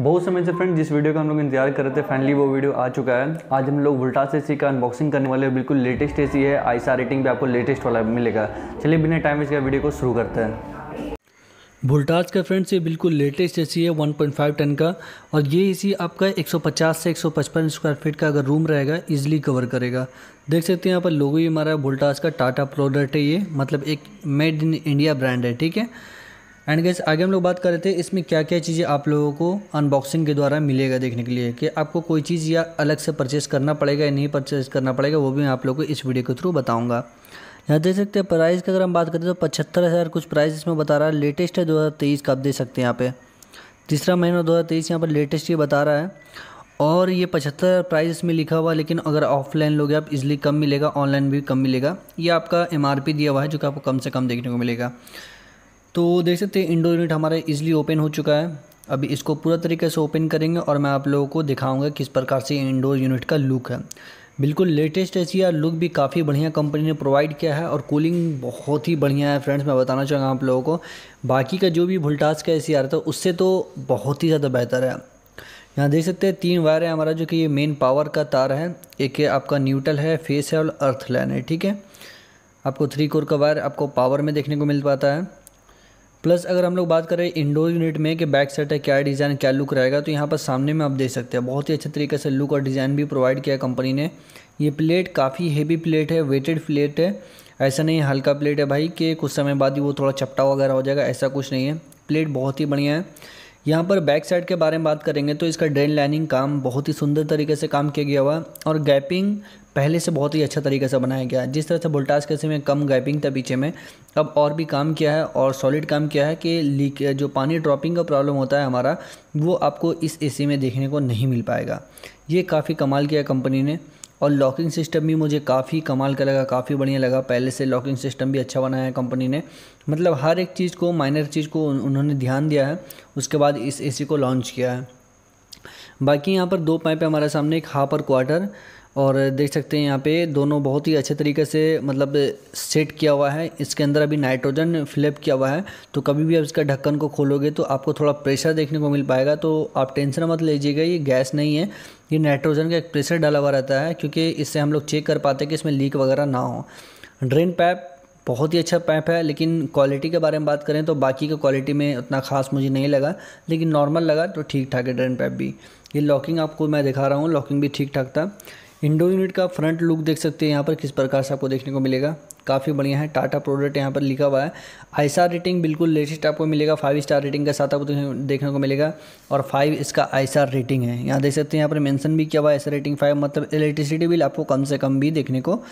बहुत समय से फ्रेंड जिस वीडियो का हम लोग इंतजार कर रहे थे फाइनली वो वीडियो आ चुका है आज हम लोग वोल्टास ए का अनबॉक्सिंग करने वाले बिल्कुल लेटेस्ट एसी है आईसा रेटिंग भी आपको लेटेस्ट वाला मिलेगा चलिए बिना टाइम इसका वीडियो को शुरू करते हैं वोल्टाज का फ्रेंड्स ये बिल्कुल लेटेस्ट एसी है 1.5 टन का और ये एसी आपका 150 से 155 स्क्वायर फीट का अगर रूम रहेगा इजीली कवर करेगा देख सकते हैं यहाँ पर लोगो ही हमारा वोल्टाज का टाटा प्रोडक्ट है ये मतलब एक मेड इन इंडिया ब्रांड है ठीक है एंड गैस आगे हम लोग बात कर रहे थे इसमें क्या क्या चीज़ें आप लोगों को अनबॉक्सिंग के द्वारा मिलेगा देखने के लिए कि आपको कोई चीज़ या अलग से परचेस करना पड़ेगा या नहीं परचेस करना पड़ेगा वो भी मैं आप लोग को इस वीडियो के थ्रू बताऊँगा यहाँ देख सकते हैं प्राइस की अगर हम बात करें तो पचहत्तर हज़ार कुछ प्राइस इसमें बता रहा है लेटेस्ट है तेईस का आप देख सकते हैं यहाँ पे तीसरा महीना तेईस यहाँ पर लेटेस्ट ये बता रहा है और ये पचहत्तर प्राइस इसमें लिखा हुआ लेकिन अगर ऑफलाइन लोगे आप इज़ली कम मिलेगा ऑनलाइन भी कम मिलेगा ये आपका एम दिया हुआ है जो कि आपको कम से कम देखने को मिलेगा तो देख सकते हैं इंडोर यूनिट हमारा इजीली ओपन हो चुका है अभी इसको पूरा तरीके से ओपन करेंगे और मैं आप लोगों को दिखाऊंगा किस प्रकार से इंडोर यूनिट का लुक है बिल्कुल लेटेस्ट ऐसी यार लुक भी काफ़ी बढ़िया कंपनी ने प्रोवाइड किया है और कूलिंग बहुत ही बढ़िया है फ्रेंड्स मैं बताना चाहूँगा आप लोगों को बाकी का जो भी वोल्टास का ए सी था उससे तो बहुत ही ज़्यादा बेहतर है यहाँ देख सकते हैं तीन वायर है हमारा जो कि ये मेन पावर का तार है एक है आपका न्यूट्रल है फेस है और अर्थ लाइन है ठीक है आपको थ्री कोर का वायर आपको पावर में देखने को मिल पाता है प्लस अगर हम लोग बात करें इंडोर यूनिट में कि बैक सेट है क्या डिज़ाइन क्या लुक रहेगा तो यहाँ पर सामने में आप देख सकते हैं बहुत ही अच्छे तरीके से लुक और डिज़ाइन भी प्रोवाइड किया कंपनी ने ये प्लेट काफ़ी हेवी प्लेट है वेटेड प्लेट है ऐसा नहीं हल्का प्लेट है भाई कि कुछ समय बाद ही वो थोड़ा चपटा वगैरह हो जाएगा ऐसा कुछ नहीं है प्लेट बहुत ही बढ़िया है यहाँ पर बैक साइड के बारे में बात करेंगे तो इसका ड्रेन लाइनिंग काम बहुत ही सुंदर तरीके से काम किया गया हुआ और गैपिंग पहले से बहुत ही अच्छा तरीके से बनाया गया है जिस तरह से बोल्टास के समय कम गैपिंग था पीछे में अब और भी काम किया है और सॉलिड काम किया है कि लीक जो पानी ड्रॉपिंग का प्रॉब्लम होता है हमारा वो आपको इस ए में देखने को नहीं मिल पाएगा ये काफ़ी कमाल किया कंपनी ने और लॉकिंग सिस्टम भी मुझे काफ़ी कमाल का लगा काफ़ी बढ़िया लगा पहले से लॉकिंग सिस्टम भी अच्छा बनाया है कंपनी ने मतलब हर एक चीज़ को माइनर चीज़ को उन्होंने ध्यान दिया है उसके बाद इस एसी को लॉन्च किया है बाकी यहाँ पर दो पाइप है हमारे सामने एक हाफ और क्वार्टर और देख सकते हैं यहाँ पे दोनों बहुत ही अच्छे तरीके से मतलब सेट किया हुआ है इसके अंदर अभी नाइट्रोजन फिलअप किया हुआ है तो कभी भी आप इसका ढक्कन को खोलोगे तो आपको थोड़ा प्रेशर देखने को मिल पाएगा तो आप टेंशन मत लीजिएगा ये गैस नहीं है ये नाइट्रोजन का एक प्रेशर डाला हुआ रहता है क्योंकि इससे हम लोग चेक कर पाते हैं कि इसमें लीक वगैरह ना हो ड्रेन पैप बहुत ही अच्छा पैप है लेकिन क्वालिटी के बारे में बात करें तो बाकी का क्वालिटी में उतना खास मुझे नहीं लगा लेकिन नॉर्मल लगा तो ठीक ठाक है ड्रेन पैप भी ये लॉकिंग आपको मैं दिखा रहा हूँ लॉकिंग भी ठीक ठाक था इंडो यूनिट का फ्रंट लुक देख सकते हैं यहाँ पर किस प्रकार से आपको देखने को मिलेगा काफ़ी बढ़िया है टाटा प्रोडक्ट यहाँ पर लिखा हुआ है आई रेटिंग बिल्कुल लेटेस्ट आपको मिलेगा फाइव स्टार रेटिंग के साथ आपको देखने को मिलेगा और फाइव इसका आई रेटिंग है यहाँ देख सकते हैं यहाँ पर मेंशन भी किया हुआ है ऐसा रेटिंग फाइव मतलब इलेक्ट्रिसिटी बिल आपको कम से कम भी देखने को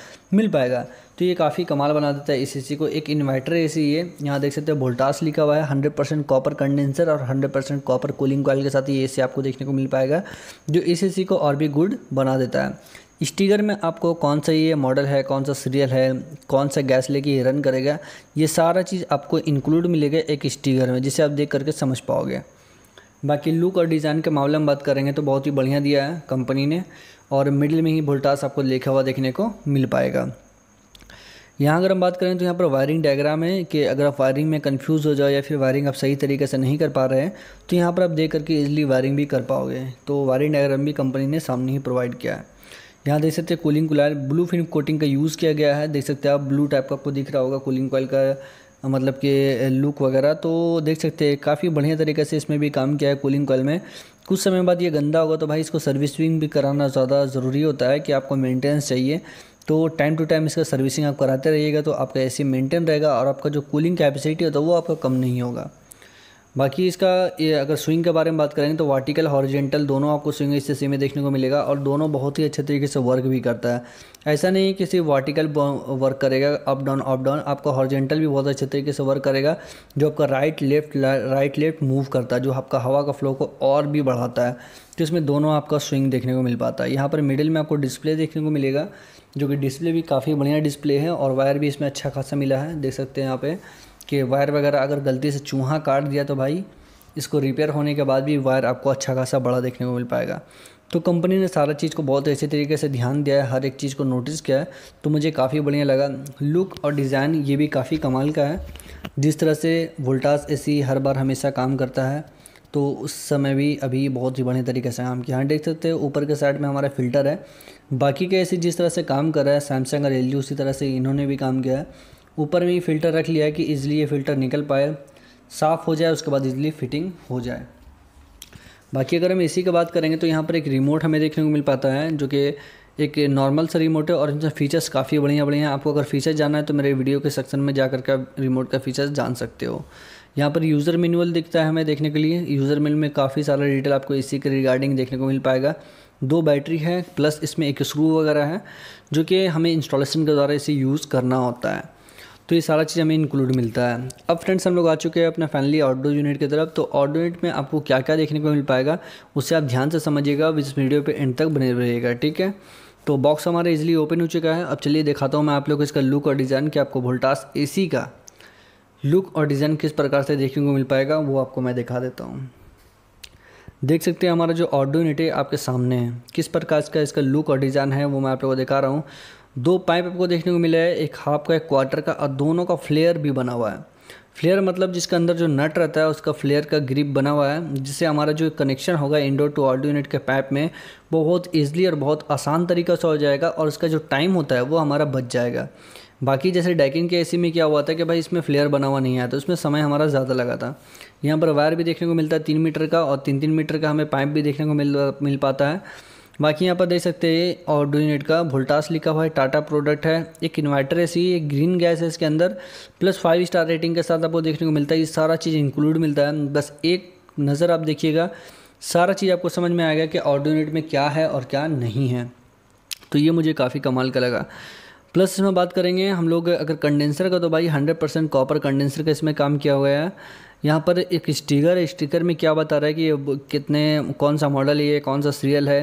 मिल पाएगा तो ये काफ़ी कमाल बना देता है इस एसी को एक इन्वर्टर ए सी ये यहाँ देख सकते हैं वोल्टास लिखा हुआ है हंड्रेड परसेंट कॉपर कंडेंसर और hundred percent copper cooling coil के साथ ये ए आपको देखने को मिल पाएगा जो इस ए को और भी गुड बना देता है स्टीकर में आपको कौन सा ये मॉडल है कौन सा सीरियल है कौन सा गैस लेके रन करेगा ये सारा चीज़ आपको इंक्लूड मिलेगा एक स्टीकर में जिसे आप देख करके समझ पाओगे बाकी लुक और डिज़ाइन के मामले में बात करेंगे तो बहुत ही बढ़िया दिया है कंपनी ने और मिडिल में ही वोल्टास आपको लिखा हुआ देखने को मिल पाएगा यहाँ अगर हम बात करें तो यहाँ पर वायरिंग डायग्राम है कि अगर आप वायरिंग में कंफ्यूज हो जाओ या फिर वायरिंग आप सही तरीके से नहीं कर पा रहे हैं तो यहाँ पर आप देख करके ईजिली वायरिंग भी कर पाओगे तो वायरिंग डायग्राम भी कंपनी ने सामने ही प्रोवाइड किया है यहाँ देख सकते हैं cooling cooler blue fin coating का यूज़ किया गया है देख सकते हैं आप ब्लू टाइप का आपको दिख रहा होगा कूलिंग कोयल का मतलब कि लुक वगैरह तो देख सकते हैं काफ़ी बढ़िया तरीके से इसमें भी काम किया है कूलिंग कोयल में कुछ समय बाद ये गंदा होगा तो भाई इसको सर्विसिंग भी कराना ज़्यादा ज़रूरी होता है कि आपको मेंटेनेंस चाहिए तो टाइम टू टाइम इसका सर्विसिंग आप कराते रहिएगा तो आपका ए सी मेंटेन रहेगा और आपका जो कूलिंग कैपेसिटी होता है वो आपका कम नहीं होगा बाकी इसका ये अगर स्विंग के बारे में बात करेंगे तो वर्टिकल हॉरिजेंटल दोनों आपको स्विंग इस शीशे में देखने को मिलेगा और दोनों बहुत ही अच्छे तरीके से वर्क भी करता है ऐसा नहीं कि सिर्फ वर्टिकल वर्क करेगा अप डाउन अप डाउन आपका हॉरिजेंटल भी बहुत अच्छे तरीके से वर्क करेगा जो आपका right left right left move करता है जो आपका हवा का फ्लो को और भी बढ़ाता है तो इसमें दोनों आपका स्विंग देखने को मिल पाता है यहाँ पर मिडिल में आपको डिस्प्ले देखने को मिलेगा जो कि डिस्प्ले भी काफ़ी बढ़िया डिस्प्ले है और वायर भी इसमें अच्छा खासा मिला है देख सकते हैं यहाँ पर कि वायर वगैरह अगर गलती से चूहा काट दिया तो भाई इसको रिपेयर होने के बाद भी वायर आपको अच्छा खासा बड़ा देखने को मिल पाएगा तो कंपनी ने सारा चीज़ को बहुत अच्छे तरीके से ध्यान दिया है हर एक चीज़ को नोटिस किया है तो मुझे काफ़ी बढ़िया लगा लुक और डिज़ाइन ये भी काफ़ी कमाल का है जिस तरह से वोल्टास एसी हर बार हमेशा काम करता है तो उस समय भी अभी बहुत ही बढ़िया तरीके से काम किया हाँ देख सकते हो ऊपर के साइड में हमारा फ़िल्टर है बाकी के ए जिस तरह से काम कर रहा है सैमसंग और एल उसी तरह से इन्होंने भी काम किया है ऊपर में ही फ़िल्टर रख लिया है कि ईज़िली ये फ़िल्टर निकल पाए साफ़ हो जाए उसके बाद ईज़िली फिटिंग हो जाए बाकी अगर हम इसी की बात करेंगे तो यहाँ पर एक रिमोट हमें देखने को मिल पाता है जो कि एक नॉर्मल सा रिमोट है और इनका फीचर्स काफ़ी बढ़िया बढ़िया हैं आपको अगर फीचर्स जानना है तो मेरे वीडियो के सेक्शन में जा करके आप रिमोट का फीचर्स जान सकते हो यहाँ पर यूज़र मैनुअल दिखता है हमें देखने के लिए यूज़र मैनुअल में काफ़ी सारा डिटेल आपको इसी के रिगार्डिंग देखने को मिल पाएगा दो बैटरी है प्लस इसमें एक स्क्रू वगैरह है जो कि हमें इंस्टॉलेशन के द्वारा इसे यूज़ करना होता है तो ये सारा चीज़ हमें इंक्लूड मिलता है अब फ्रेंड्स हम लोग आ चुके हैं अपना फैमिली आउटडोर यूनिट की तरफ तो आउटडोर यूनिट में आपको क्या क्या देखने को मिल पाएगा उसे आप ध्यान से समझिएगा इस वीडियो पर एंड तक बने रहिएगा ठीक है तो बॉक्स हमारा इजिली ओपन हो चुका है अब चलिए दिखाता हूँ मैं आप लोग इसका लुक और डिज़ाइन कि आपको वोल्टास ए का लुक और डिज़ाइन किस प्रकार से देखने को मिल पाएगा वो आपको मैं दिखा देता हूँ देख सकते हैं हमारा जो ऑडो यूनिट है आपके सामने है किस प्रकार का इसका लुक और डिज़ाइन है वो मैं आप लोगों को दिखा रहा हूँ दो पाइप आपको देखने को मिला है एक हाफ का एक क्वार्टर का और दोनों का फ्लेयर भी बना हुआ है फ्लेयर मतलब जिसके अंदर जो नट रहता है उसका फ्लेयर का ग्रिप बना हुआ है जिससे हमारा जो कनेक्शन होगा इंडोर टू आउटडोर यूनिट के पाइप में वो बहुत ईजिली और बहुत आसान तरीके से हो जाएगा और उसका जो टाइम होता है वो हमारा बच जाएगा बाकी जैसे डैकिंग के एसी में क्या हुआ था कि भाई इसमें फ्लेयर बना हुआ नहीं आया तो उसमें समय हमारा ज़्यादा लगा था यहाँ पर वायर भी देखने को मिलता है तीन मीटर का और तीन तीन मीटर का हमें पाइप भी देखने को मिल मिल पाता है बाकी यहाँ पर देख सकते हैं और यूनिट का वोल्टास लिखा हुआ है टाटा प्रोडक्ट है एक इन्वर्टर है सी एक ग्रीन गैस है इसके अंदर प्लस फाइव स्टार रेटिंग के साथ आपको देखने को मिलता है ये सारा चीज़ इंक्लूड मिलता है बस एक नज़र आप देखिएगा सारा चीज़ आपको समझ में आएगा कि ऑर्डोनेट में क्या है और क्या नहीं है तो ये मुझे काफ़ी कमाल का लगा प्लस इसमें बात करेंगे हम लोग अगर कंडेंसर का तो भाई 100 परसेंट कॉपर कंडेंसर का इसमें काम किया हुआ है यहाँ पर एक स्टिकर है स्टिकर में क्या बता रहा है कि कितने कौन सा मॉडल है ये कौन सा सीरियल है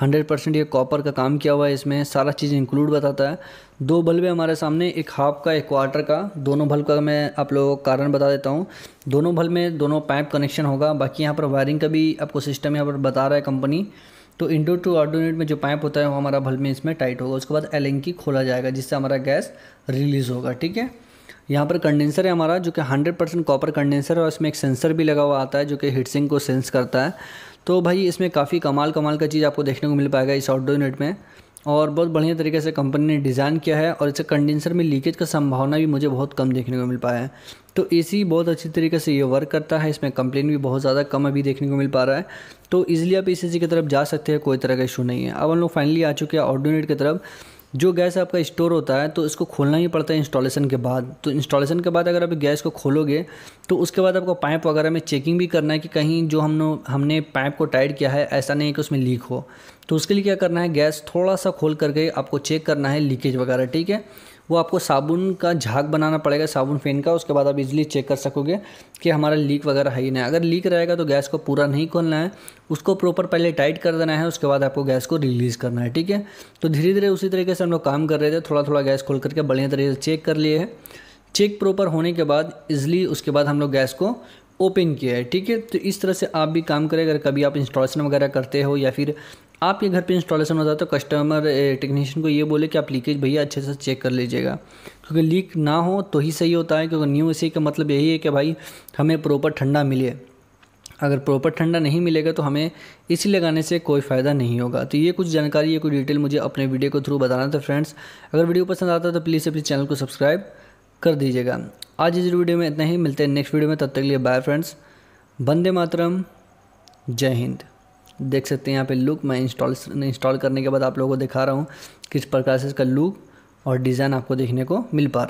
हंड्रेड परसेंट ये कॉपर का काम किया हुआ है इसमें सारा चीज़ इंक्लूड बताता है दो बल्ब है हमारे सामने एक हाफ का एक क्वार्टर का दोनों बल्ब का मैं आप लोगों को कारण बता देता हूँ दोनों बल्ब में दोनों पाइप कनेक्शन होगा बाकी यहाँ पर वायरिंग का भी आपको सिस्टम यहाँ पर बता रहा है कंपनी तो इंडो टू आउटडो यूनिट में जो पाइप होता है वो हमारा बल्ब में इसमें टाइट होगा उसके बाद एलिंकी की खोला जाएगा जिससे हमारा गैस रिलीज़ होगा ठीक है यहाँ पर कंडेंसर है हमारा जो कि 100 परसेंट कॉपर कंडेंसर है और इसमें एक सेंसर भी लगा हुआ आता है जो कि हीटसिंग को सेंस करता है तो भाई इसमें काफ़ी कमाल कमाल का चीज़ आपको देखने को मिल पाएगा इस आउटडोर यूनिट में और बहुत बढ़िया तरीके से कंपनी ने डिज़ाइन किया है और इसे कंडेंसर में लीकेज का संभावना भी मुझे बहुत कम देखने को मिल पाया है तो एसी बहुत अच्छी तरीके से ये वर्क करता है इसमें कंप्लेन भी बहुत ज़्यादा कम अभी देखने को मिल पा रहा है तो ईज़िली आप ए की तरफ जा सकते हैं कोई तरह का इशू नहीं है अब हम लोग फाइनली आ चुके हैं ऑर्डोनेट की तरफ जो गैस आपका स्टोर होता है तो इसको खोलना ही पड़ता है इंस्टॉलेशन के बाद तो इंस्टॉलेशन के बाद अगर आप गैस को खोलोगे तो उसके बाद आपको पाइप वगैरह में चेकिंग भी करना है कि कहीं जो हम हमने पाइप को टाइट किया है ऐसा नहीं है कि उसमें लीक हो तो उसके लिए क्या करना है गैस थोड़ा सा खोल करके आपको चेक करना है लीकेज वगैरह ठीक है वो आपको साबुन का झाग बनाना पड़ेगा साबुन फैन का उसके बाद आप इजिली चेक कर सकोगे कि हमारा लीक वगैरह है ही नहीं अगर लीक रहेगा तो गैस को पूरा नहीं खोलना है उसको प्रॉपर पहले टाइट कर देना है उसके बाद आपको गैस को रिलीज़ करना है ठीक है तो धीरे धीरे उसी तरीके से हम लोग काम कर रहे थे थोड़ा थोड़ा गैस खोल करके बढ़िया तरीके से चेक कर लिए है चेक प्रॉपर होने के बाद इजली उसके बाद हम लोग गैस को ओपन किया है ठीक है तो इस तरह से आप भी काम करें अगर कभी आप इंस्टॉलेशन वगैरह करते हो या फिर आप ये घर पे इंस्टॉलेशन हो जाता है तो कस्टमर टेक्नीशियन को ये बोले कि आप लीकेज भैया अच्छे से चेक कर लीजिएगा क्योंकि लीक ना हो तो ही सही होता है क्योंकि न्यू ए का मतलब यही है कि भाई हमें प्रॉपर ठंडा मिले अगर प्रॉपर ठंडा नहीं मिलेगा तो हमें इसी लगाने से कोई फ़ायदा नहीं होगा तो ये कुछ जानकारी ये कुछ डिटेल मुझे अपने वीडियो के थ्रू बताना था फ्रेंड्स अगर वीडियो पसंद आता है तो प्लीज़ अपने चैनल को सब्सक्राइब कर दीजिएगा आज इस वीडियो में इतना ही मिलते हैं नेक्स्ट वीडियो में तब तक लिए बाय फ्रेंड्स वंदे मातरम जय हिंद देख सकते हैं यहाँ पे लुक मैं इंस्टॉल इंस्टॉल करने के बाद आप लोगों को दिखा रहा हूँ किस प्रकार से इसका लुक और डिज़ाइन आपको देखने को मिल पा रहा है